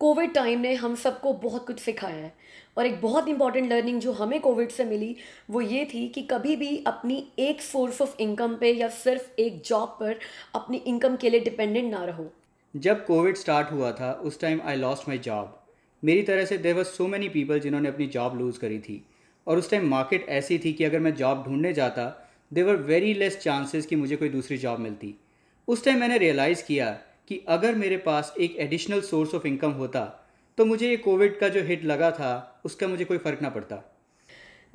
Covid time ने हम सबको बहुत कुछ सिखाया है और एक बहुत इंपॉर्टेंट लर्निंग जो हमें कोविड से मिली वो ये थी कि कभी भी अपनी एक सोर्स ऑफ इनकम पे या सिर्फ एक जॉब पर अपनी इनकम के लिए डिपेंडेंट ना रहो जब कोविड स्टार्ट हुआ था उस time I lost my job मेरी तरह से देर सो मैनी पीपल जिन्होंने अपनी जॉब लूज़ करी थी और उस टाइम मार्केट ऐसी थी कि अगर मैं जॉब ढूंढने जाता देवर वेरी लेस चांसेस कि मुझे कोई दूसरी जॉब मिलती उस टाइम मैंने रियलाइज़ किया कि अगर मेरे पास एक एडिशनल सोर्स ऑफ इनकम होता तो मुझे ये कोविड का जो हिट लगा था उसका मुझे कोई फ़र्क ना पड़ता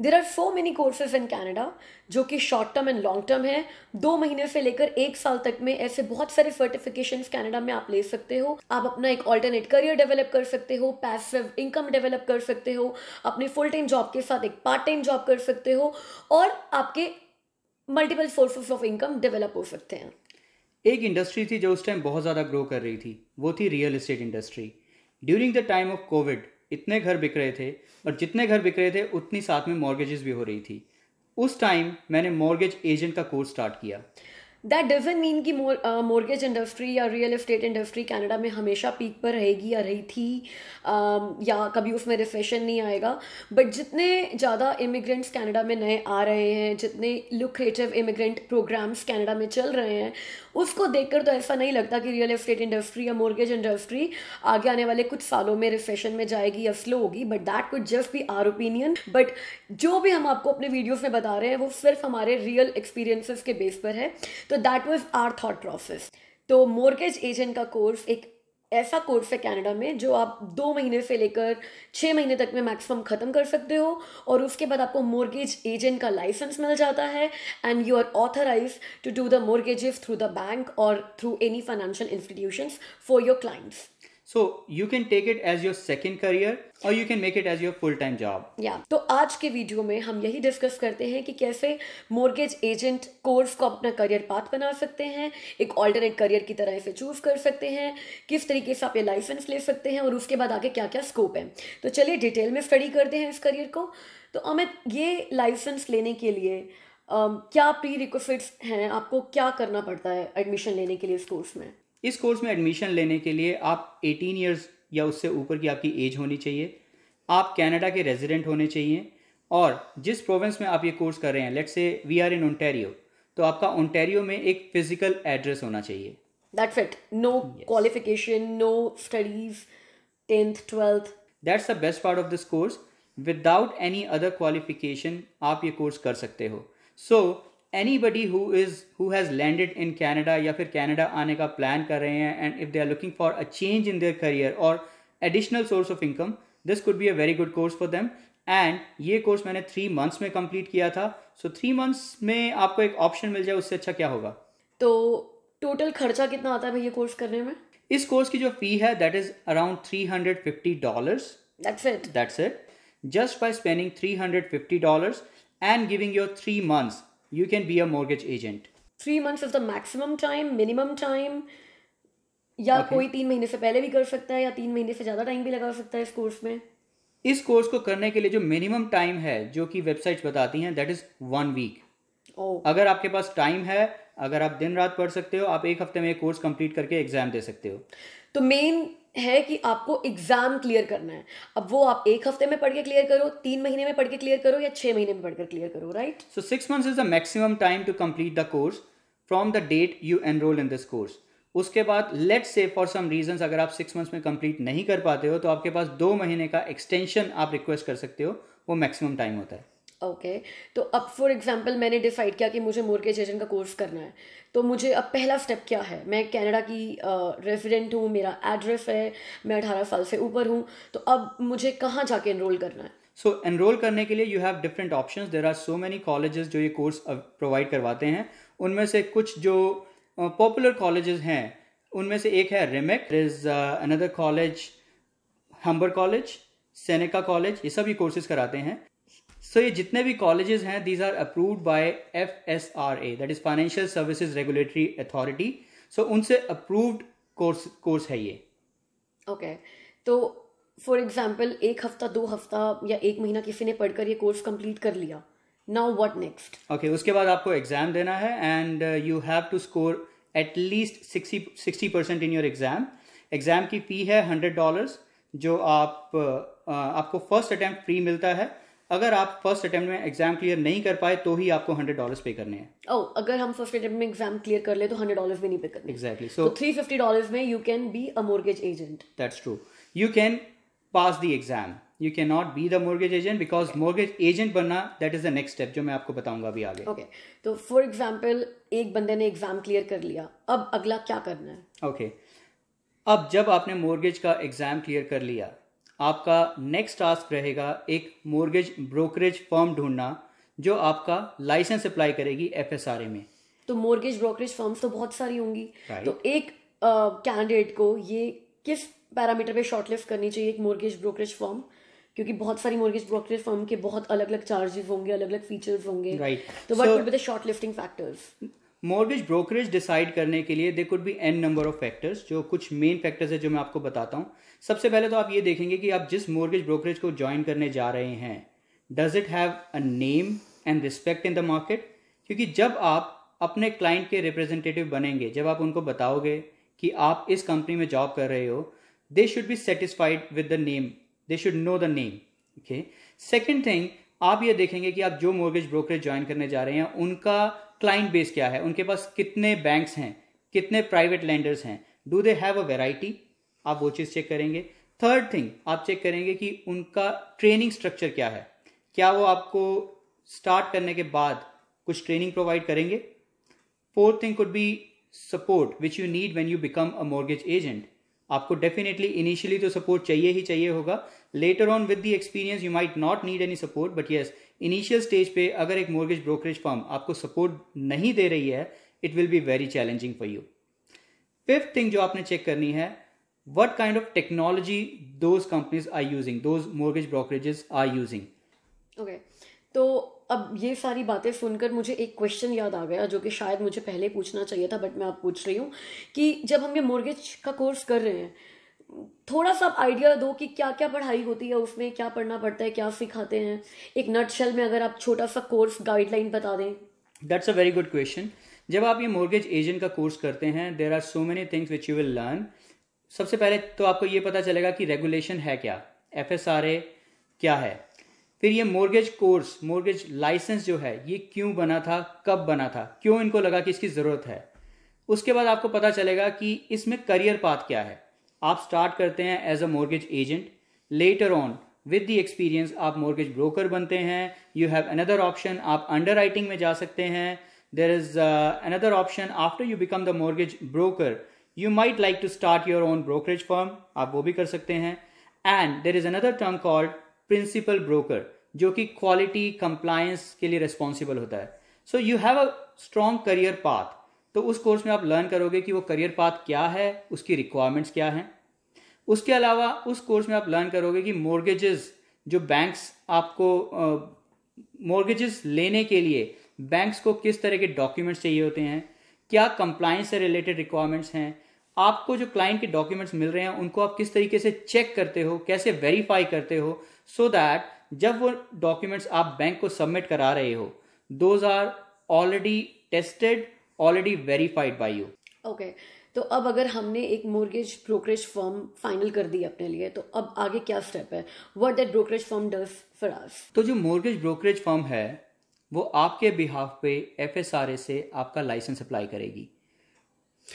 there are so many courses in Canada जो कि short term and long term है दो महीने से लेकर एक साल तक में ऐसे बहुत सारे सर्टिफिकेशन कैनेडा में आप ले सकते हो आप अपना एक ऑल्टरनेट करियर डेवलप कर सकते हो पैसिव इनकम डेवलप कर सकते हो अपने फुल टाइम जॉब के साथ एक पार्ट टाइम जॉब कर सकते हो और आपके multiple sources of income develop हो सकते हैं एक इंडस्ट्री थी जो उस टाइम बहुत ज़्यादा ग्रो कर रही थी वो थी real estate industry during the time of Covid इतने घर बिक रहे थे और जितने घर बिक रहे थे उतनी साथ में मॉर्गेजेस भी हो रही थी उस टाइम मैंने मॉर्गेज एजेंट का कोर्स स्टार्ट किया दैट डजेंट मीन कि मोर्गेज इंडस्ट्री uh, या रियल इस्टेट इंडस्ट्री कनाडा में हमेशा पीक पर रहेगी या रही थी uh, या कभी उसमें रिफ्रेशन नहीं आएगा बट जितने ज़्यादा इमिग्रेंट्स कनाडा में नए आ रहे हैं जितने लुक्रेटिव इमिग्रेंट प्रोग्राम्स कनाडा में चल रहे हैं उसको देखकर तो ऐसा नहीं लगता कि रियल इस्टेट इंडस्ट्री या मोर्गेज इंडस्ट्री आगे आने वाले कुछ सालों में रिसेशन में जाएगी या स्लो होगी but that could just be our opinion but जो भी हम आपको अपने वीडियोज़ में बता रहे हैं वो सिर्फ हमारे रियल एक्सपीरियंसिस के बेस पर है तो that was our thought process तो मोर्गेज एजेंट का कोर्स एक ऐसा कोर्स है कनाडा में जो आप दो महीने से लेकर छः महीने तक में मैक्सिमम ख़त्म कर सकते हो और उसके बाद आपको मोर्गेज एजेंट का लाइसेंस मिल जाता है and you are authorize to do the mortgages through the bank और through any financial institutions for your clients so you can take it as your second career और you can make it as your full time job या तो आज के video में हम यही discuss करते हैं कि कैसे मोर्गेज एजेंट कोर्स को अपना करियर पाथ बना सकते हैं एक ऑल्टरनेट करियर की तरह से चूज कर सकते हैं किस तरीके से आप ये लाइसेंस ले सकते हैं और उसके बाद आगे क्या क्या स्कोप है तो चलिए डिटेल में स्टडी करते हैं इस करियर को तो अमित ये लाइसेंस लेने के लिए Um, क्या प्री रिक्वेस्ट हैं आपको क्या करना पड़ता है एडमिशन लेने के लिए इस कोर्स में इस कोर्स में एडमिशन लेने के लिए आप 18 इयर्स या उससे ऊपर की आपकी एज होनी चाहिए आप कनाडा के रेजिडेंट होने चाहिए और जिस प्रोविंस में आप ये कोर्स कर रहे हैं let's say we are in Ontario तो आपका ओंटेरियो में एक फिजिकल एड्रेस होना चाहिए that's it no qualification no studies tenth twelfth that's the best part of this course without any other qualification आप ये कोर्स कर सकते हो so anybody who is who has landed in Canada या फिर Canada आने का प्लान कर रहे हैं and if they are looking for a change in their career और additional source of income this could be a very good course for them and ये course मैंने थ्री मंथ्स में कंप्लीट किया था सो थ्री मंथ्स में आपको एक option मिल जाए उससे अच्छा क्या होगा तो टोटल खर्चा कितना आता है ये कोर्स करने में इस कोर्स की जो फी है that is around three hundred fifty dollars that's it that's it just by spending three hundred fifty dollars and giving your three months you can be a mortgage agent three months is the maximum time minimum time या okay. कोई तीन महीने से पहले भी कर सकता है या तीन महीने से ज़्यादा टाइम भी लगा सकता है इस कोर्स में इस कोर्स को करने के लिए जो मिनिमम टाइम है जो कि वेबसाइट्स बताती हैं दैट इज़ वन वीक अगर आपके पास टाइम है अगर आप दिन रात पढ़ सकते हो आप एक हफ्ते में एक कोर्स कंप्लीट करके एग्जाम दे सकते हो तो मेन है कि आपको एग्ज़ाम क्लियर करना है अब वो आप एक हफ्ते में पढ़ के क्लियर करो तीन महीने में पढ़ के क्लियर करो या छः महीने में पढ़कर क्लियर करो right so six months is the maximum time to complete the course from the date you enrol in this course उसके बाद लेट से फॉर सम रीजन अगर आप सिक्स मंथ्स में कंप्लीट नहीं कर पाते हो तो आपके पास दो महीने का एक्सटेंशन आप रिक्वेस्ट कर सकते हो वो मैक्सिमम टाइम होता है ओके okay. तो अब फॉर एग्जांपल मैंने डिसाइड किया कि मुझे मोरगेज एजेंट का कोर्स करना है तो मुझे अब पहला स्टेप क्या है मैं कनाडा की रेजिडेंट uh, हूँ मेरा एड्रेस है मैं अठारह साल से ऊपर हूँ तो अब मुझे कहाँ जाके एनरोल करना है सो so, एनरोल करने के लिए you have different option there are so many colleges जो ये कोर्स प्रोवाइड करवाते हैं उनमें से कुछ जो पॉपुलर uh, कॉलेजेस हैं उनमें से एक है Remac is another college Humber College Seneca College ये सब ये कोर्सेज कराते हैं सो ये जितने भी कॉलेजेस हैं these are approved by F S R A that is financial services regulatory authority so उनसे अप्रूव्ड कोर्स कोर्स है ये ओके okay. तो फॉर एग्जाम्पल एक हफ्ता दो हफ्ता या एक महीना किसी ने पढ़कर ये कोर्स कंप्लीट कर लिया नाउ व्हाट नेक्स्ट ओके उसके बाद आपको एग्जाम देना है and you have to score at least sixty sixty percent in your exam exam की फी है हंड्रेड डॉलर्स जो आप uh, uh आपको फर्स्ट अटैम्प्ट फ्री मिलता है अगर आप फर्स्ट अटेम्प्ट में एग्जाम क्लियर नहीं कर पाए तो ही आपको हंड्रेड डॉलर पे करने हैं oh, अगर हम फर्स्ट अटेम्प्ट में एग्जाम क्लियर कर ले तो हंड्रेड डॉलर भी नहीं पे करने exactly so three fifty dollar में you can be a mortgage agent that's true you can pass the exam you can not be the mortgage agent because mortgage agent बनना that is the next step जो मैं आपको बताऊंगा अभी आगे okay okay. तो for example एक बंदे ने एग्जाम क्लियर कर लिया अब अगला क्या करना है ओके okay. अब जब आपने मोर्गेज का एग्जाम क्लियर कर लिया आपका नेक्स्ट टास्क रहेगा एक मोर्गेज ब्रोकरेज फर्म ढूंढना जो आपका लाइसेंस अप्लाई करेगी एफ में तो मोर्गेज ब्रोकरेज फर्म्स तो बहुत सारी होंगी right. तो एक कैंडिडेट uh, को ये किस पैरामीटर पे शॉर्टलिस्ट करनी चाहिए एक मोर्गेज ब्रोकरेज फर्म क्योंकि बहुत सारी मोर्गेज ब्रोकरेज फर्म के बहुत अलग अलग चार्जेस होंगे अलग अलग फीचर्स होंगे राइट तो what would be the short lifting factors mortgage brokerage decide करने के लिए they could be an number of factors जो कुछ मेन फैक्टर्स है जो मैं आपको बताता हूँ सबसे पहले तो आप ये देखेंगे कि आप जिस मॉर्गेज ब्रोकरेज को ज्वाइन करने जा रहे हैं does it have a name and respect in the market क्योंकि जब आप अपने क्लाइंट के रिप्रेजेंटेटिव बनेंगे जब आप उनको बताओगे कि आप इस कंपनी में जॉब कर रहे हो they should be satisfied with the name they should know the name okay second thing आप ये देखेंगे कि आप जो मॉर्गेज ब्रोकरेज ज्वाइन करने जा रहे हैं उनका क्लाइंट बेस क्या है उनके पास कितने बैंक्स हैं कितने प्राइवेट लैंडर्स हैं do they have a variety आप वो चीज़ चेक करेंगे थर्ड थिंग आप चेक करेंगे कि उनका ट्रेनिंग स्ट्रक्चर क्या है क्या वो आपको स्टार्ट करने के बाद कुछ ट्रेनिंग प्रोवाइड करेंगे fourth thing could be support which you need when you become a mortgage agent आपको डेफिनेटली इनिशियली तो सपोर्ट चाहिए ही चाहिए होगा later on with the experience you might not need any support but yes initial stage पे अगर एक mortgage brokerage firm आपको सपोर्ट नहीं दे रही है it will be very challenging for you fifth thing जो आपने चेक करनी है what kind of technology those companies are using those mortgage brokerages are using okay तो अब ये सारी बातें सुनकर मुझे एक क्वेश्चन याद आ गया जो कि शायद मुझे पहले पूछना चाहिए था बट मैं आप पूछ रही हूँ कि जब हम ये मोर्गेज का कोर्स कर रहे हैं थोड़ा सा आइडिया दो कि क्या क्या पढ़ाई होती है उसमें क्या पढ़ना पड़ता है क्या सिखाते हैं एक नट में अगर आप छोटा सा कोर्स गाइडलाइन बता दें that's a very good question जब आप ये मोर्गेज एजेंट का कोर्स करते हैं there are so many things which you will learn सबसे पहले तो आपको ये पता चलेगा कि रेगुलेशन है क्या एफ क्या है फिर ये मोर्गेज कोर्स मोर्गेज लाइसेंस जो है ये क्यों बना था कब बना था क्यों इनको लगा कि इसकी ज़रूरत है उसके बाद आपको पता चलेगा कि इसमें करियर पाथ क्या है आप स्टार्ट करते हैं as a mortgage agent later on with the experience आप मोर्गेज ब्रोकर बनते हैं यू हैव अनदर ऑप्शन आप अंडर राइटिंग में जा सकते हैं there is another option after you become the mortgage broker you might like to start your own brokerage firm आप वो भी कर सकते हैं and there is another term called principal broker जो कि क्वालिटी कंप्लायंस के लिए रिस्पॉन्सिबल होता है so you have a strong career path तो उस कोर्स में आप लर्न करोगे कि वो करियर पाथ क्या है उसकी रिक्वायरमेंट्स क्या हैं उसके अलावा उस कोर्स में आप लर्न करोगे कि मोर्गेजेस जो बैंक्स आपको मोर्गेजेस लेने के लिए बैंक्स को किस तरह के डॉक्यूमेंट्स चाहिए होते हैं क्या कंप्लाइंस से रिलेटेड रिक्वायरमेंट्स हैं आपको जो क्लाइंट के डॉक्यूमेंट्स मिल रहे हैं उनको आप किस तरीके से चेक करते हो कैसे वेरीफाई करते हो सो so दैट जब वो डॉक्यूमेंट्स आप बैंक को सबमिट करा रहे हो those are already tested already verified by you okay तो अब अगर हमने एक मोर्गेज ब्रोकरेज फर्म फाइनल कर दी अपने लिए तो अब आगे क्या स्टेप है what that brokerage firm does for us तो जो मोर्गेज ब्रोकरेज फर्म है वो आपके बिहाफ पे एफ से आपका लाइसेंस अप्लाई करेगी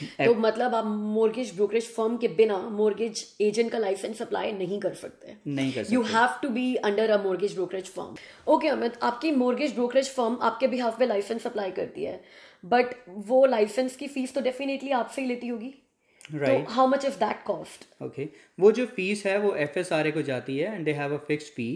तो मतलब आप मोर्गेज ब्रोकरेज फर्म के बिना मोर्गेज एजेंट का लाइसेंस अप्लाई नहीं कर सकते नहीं कर सकते you have to be under a mortgage brokerage firm okay Amit आपकी मोर्गेज ब्रोकरेज फर्म आपके बिहाफ पे लाइसेंस अप्लाई करती है बट वो लाइसेंस की फीस तो डेफिनेटली आपसे ही लेती होगी right how much is that cost okay वो जो फीस है वो एफ एस आर ए को जाती है and they have a fix fee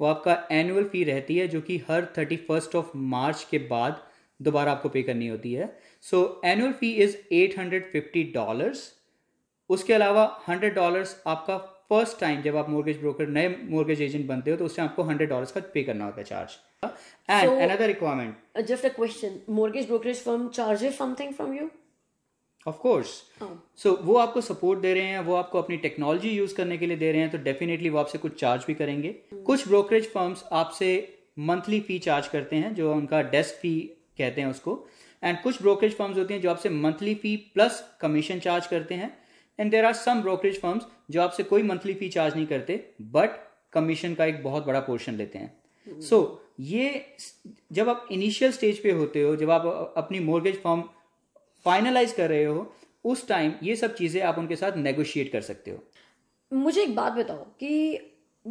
वो आपका एनुअल फी रहती है जो कि हर थर्टी फर्स्ट ऑफ मार्च के बाद दोबारा आपको पे करनी होती है so annual fee is eight hundred fifty dollars उसके अलावा हंड्रेड डॉलर्स आपका फर्स्ट टाइम जब आप मोर्गेज ब्रोकर नए मोर्गेज एजेंट बनते हो तो उससे आपको हंड्रेड डॉलर्स का पे करना होता है charge and another requirement just a question mortgage brokerage firm charges something from you of course so वो आपको सपोर्ट दे रहे हैं वो आपको अपनी टेक्नोलॉजी यूज करने के लिए दे रहे हैं तो डेफिनेटली वो आपसे कुछ चार्ज भी करेंगे hmm. कुछ ब्रोकरेज फर्म्स आपसे मंथली फी चार्ज करते हैं जो उनका डेस्क फी कहते हैं उसको एंड कुछ ब्रोकरेज फर्म्स होती हैं जो आपसे monthly fee plus commission charge करते हैं and there are some brokerage firms जो आपसे कोई मंथली फी चार्ज नहीं करते बट कमीशन का एक बहुत बड़ा पोर्शन लेते हैं सो so, ये जब आप इनिशियल स्टेज पे होते हो जब आप अपनी मोर्गेज फॉर्म फाइनलाइज कर रहे हो उस टाइम ये सब चीज़ें आप उनके साथ नेगोशिएट कर सकते हो मुझे एक बात बताओ कि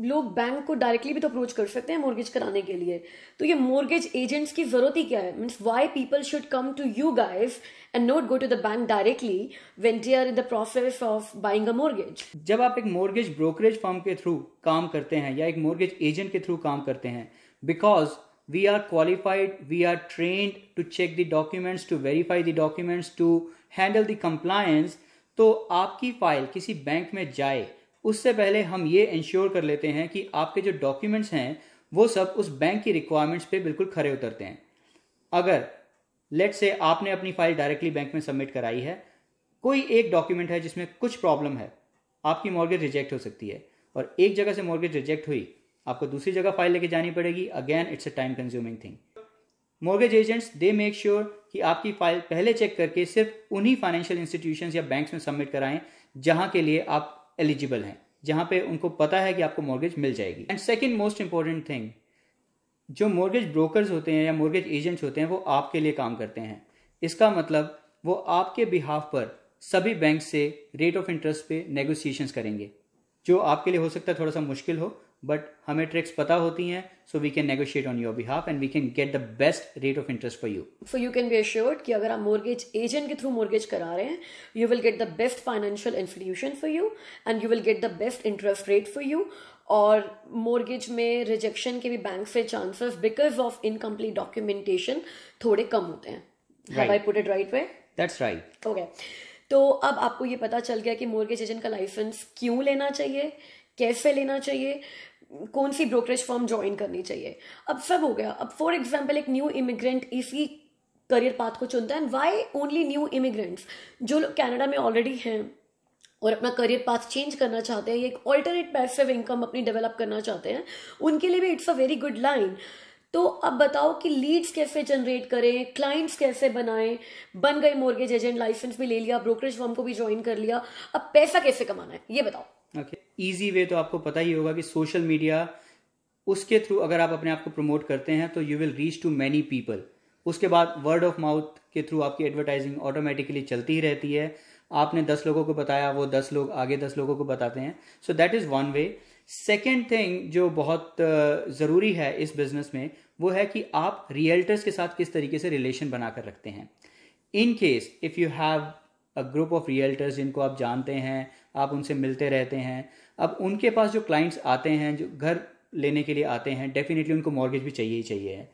लोग बैंक को डायरेक्टली भी तो अप्रोच कर सकते हैं मॉर्गेज कराने के लिए तो ये मॉर्गेज एजेंट्स की जरूरत ही क्या है means why people should come to you guys and not go to the bank directly when they are in the process of buying a mortgage जब आप एक मॉर्गेज ब्रोकरेज फर्म के थ्रू काम करते हैं या एक मॉर्गेज एजेंट के थ्रू काम करते हैं because we are qualified we are train to check the documents to verify the documents to handle the compliance तो आपकी फाइल किसी बैंक में जाए उससे पहले हम ये इंश्योर कर लेते हैं कि आपके जो डॉक्यूमेंट्स हैं वो सब उस बैंक की रिक्वायरमेंट्स पे बिल्कुल खरे उतरते हैं अगर लेट से आपने अपनी फाइल डायरेक्टली बैंक में सबमिट कराई है कोई एक डॉक्यूमेंट है जिसमें कुछ प्रॉब्लम है आपकी मॉर्गेज रिजेक्ट हो सकती है और एक जगह से मॉर्गेज रिजेक्ट हुई आपको दूसरी जगह फाइल लेके जानी पड़ेगी again it's a time consuming thing mortgage agents they make sure कि आपकी फाइल पहले चेक करके सिर्फ उन्हीं फाइनेंशियल इंस्टीट्यूशंस या बैंक्स में सबमिट कराएं जहां के लिए आप एलिजिबल हैं जहां पे उनको पता है कि आपको मॉर्गेज मिल जाएगी and second most important thing जो मॉर्गेज ब्रोकर्स होते हैं या मॉर्गेज एजेंट्स होते हैं वो आपके लिए काम करते हैं इसका मतलब वो आपके बिहाफ पर सभी बैंक से रेट ऑफ इंटरेस्ट पे नेगोशिएशंस करेंगे जो आपके लिए हो सकता है थोड़ा सा मुश्किल हो बट हमें ट्रिक्स पता होती हैं so we can negotiate on your behalf and we can get the best rate of interest for you so you can be assured कि अगर आप मोर्गेज एजेंट के थ्रू मोर्गेज करा रहे हैं you will get the best financial institution for you and you will get the best interest rate for you और mortgage में rejection के भी बैंक से chances because of incomplete documentation थोड़े कम होते हैं I put it right way that's right okay तो अब आपको ये पता चल गया कि मोर्गेज एजेंट का लाइसेंस क्यों लेना चाहिए कैसे लेना चाहिए कौन सी ब्रोकरेज फॉर्म ज्वाइन करनी चाहिए अब सब हो गया अब फॉर एग्जाम्पल एक न्यू इमिग्रेंट इसी करियर पाथ को चुनता है and why only new immigrants जो लोग कैनेडा में ऑलरेडी हैं और अपना करियर पाथ चेंज करना चाहते हैं एक ऑल्टरनेट पैसिव इनकम अपनी डेवलप करना चाहते हैं उनके लिए भी it's a very good line तो अब बताओ कि लीड्स कैसे जनरेट करें क्लाइंट्स कैसे बनाएं बन गए मोर्गेज एजेंट लाइसेंस भी ले लिया ब्रोकरेज फॉर्म को भी ज्वाइन कर लिया अब पैसा कैसे कमाना है ये बताओ ओके ईजी वे तो आपको पता ही होगा कि सोशल मीडिया उसके थ्रू अगर आप अपने आप को प्रमोट करते हैं तो you will reach to many people उसके बाद वर्ड ऑफ माउथ के थ्रू आपकी एडवर्टाइजिंग ऑटोमेटिकली चलती ही रहती है आपने दस लोगों को बताया वो दस लोग आगे दस लोगों को बताते हैं so that is one way second thing जो बहुत ज़रूरी है इस बिज़नेस में वो है कि आप रियल्टर्स के साथ किस तरीके से रिलेशन बनाकर रखते हैं in case if you have a group of realtors जिनको आप जानते हैं आप उनसे मिलते रहते हैं अब उनके पास जो क्लाइंट्स आते हैं जो घर लेने के लिए आते हैं डेफिनेटली उनको मॉर्गेज भी चाहिए ही चाहिए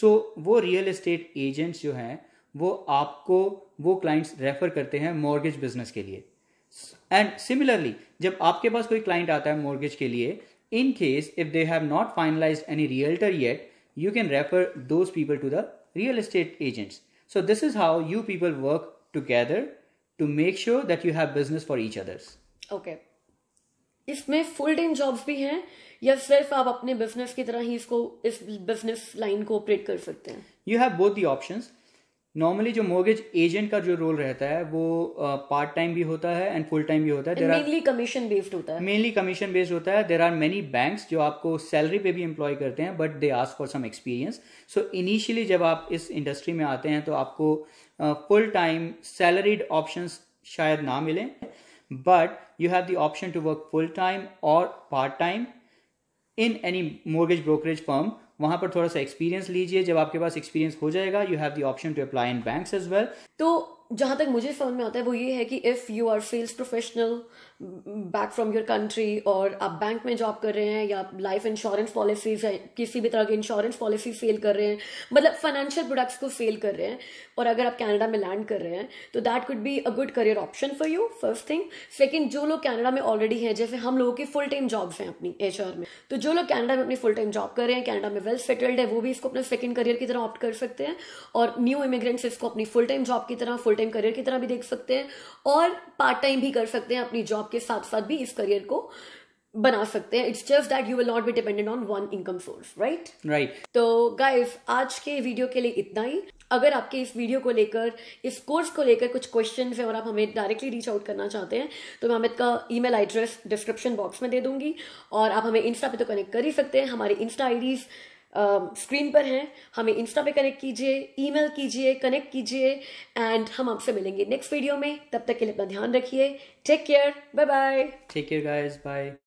सो so, वो रियल इस्टेट एजेंट्स जो हैं वो आपको वो क्लाइंट्स रेफर करते हैं मॉर्गेज बिजनेस के लिए एंड सिमिलरली जब आपके पास कोई क्लाइंट आता है मॉर्गेज के लिए in case if they have not finalize any realtor yet you can refer those people to the real estate agents so this is how you people work together to make sure that you have business for each others okay इसमें full time jobs भी हैं या सिर्फ आप अपने business की तरह ही इसको इस बिजनेस लाइन को ऑपरेट कर सकते हैं you have both the options normally जो मॉर्गेज एजेंट का जो रोल रहता है वो पार्ट टाइम भी होता है एंड फुल टाइम भी होता है मेनली कमीशन बेस्ड होता है मेनली कमीशन बेस्ड होता है देर आर मेनी बैंक जो आपको सैलरी पे भी एम्प्लॉय करते हैं but they ask for some experience so initially जब आप इस इंडस्ट्री में आते हैं तो आपको फुल टाइम सैलरीड ऑप्शन शायद ना मिले but you have the option to work full time और part time in any mortgage brokerage firm वहां पर थोड़ा सा एक्सपीरियंस लीजिए जब आपके पास एक्सपीरियंस हो जाएगा you have the option to apply in banks as well तो जहां तक मुझे समझ में आता है वो ये है कि if you are sales professional back from your country और आप बैंक में जॉब कर रहे हैं या लाइफ इंश्योरेंस पॉलिसी किसी भी तरह की इंश्योरेंस पॉलिसी सेल कर रहे हैं मतलब फाइनेंशियल प्रोडक्ट्स को सेल कर रहे हैं और अगर आप कनाडा में लैंड कर रहे हैं तो that could be a good career option for you first thing second जो लोग कैनेडा में ऑलरेडी हैं जैसे हम लोगों की फुल टाइम जॉब्स हैं अपनी एच में तो जो लोग कैनेडा में अपनी फुल टाइम जॉब कर रहे हैं कैनेडा में वेल सेटल्ड है वो भी इसको अपना सेकेंड करियर की तरह ऑप्ट कर सकते हैं और न्यू इमिग्रेंट्स इसको अपनी फुल टाइम जॉब की तरह फुल टाइम करियर की तरह भी देख सकते हैं और पार्ट टाइम भी कर सकते हैं अपनी जॉब के साथ साथ भी इस करियर को बना सकते हैं it's just that you will not be dependent on one income source right right तो गाइस आज के वीडियो के लिए इतना ही अगर आपके इस वीडियो को लेकर इस कोर्स को लेकर कुछ क्वेश्चन है और आप हमें डायरेक्टली रीच आउट करना चाहते हैं तो मैं अमित का ईमेल एड्रेस डिस्क्रिप्शन बॉक्स में दे दूंगी और आप हमें इंस्टा पे तो कनेक्ट कर ही सकते हैं हमारे इंस्टा आईडीज़ स्क्रीन um, पर हैं हमें इंस्टा पे कनेक्ट कीजिए ईमेल कीजिए कनेक्ट कीजिए एंड हम आपसे मिलेंगे नेक्स्ट वीडियो में तब तक के लिए अपना ध्यान रखिए take care bye bye take care guys bye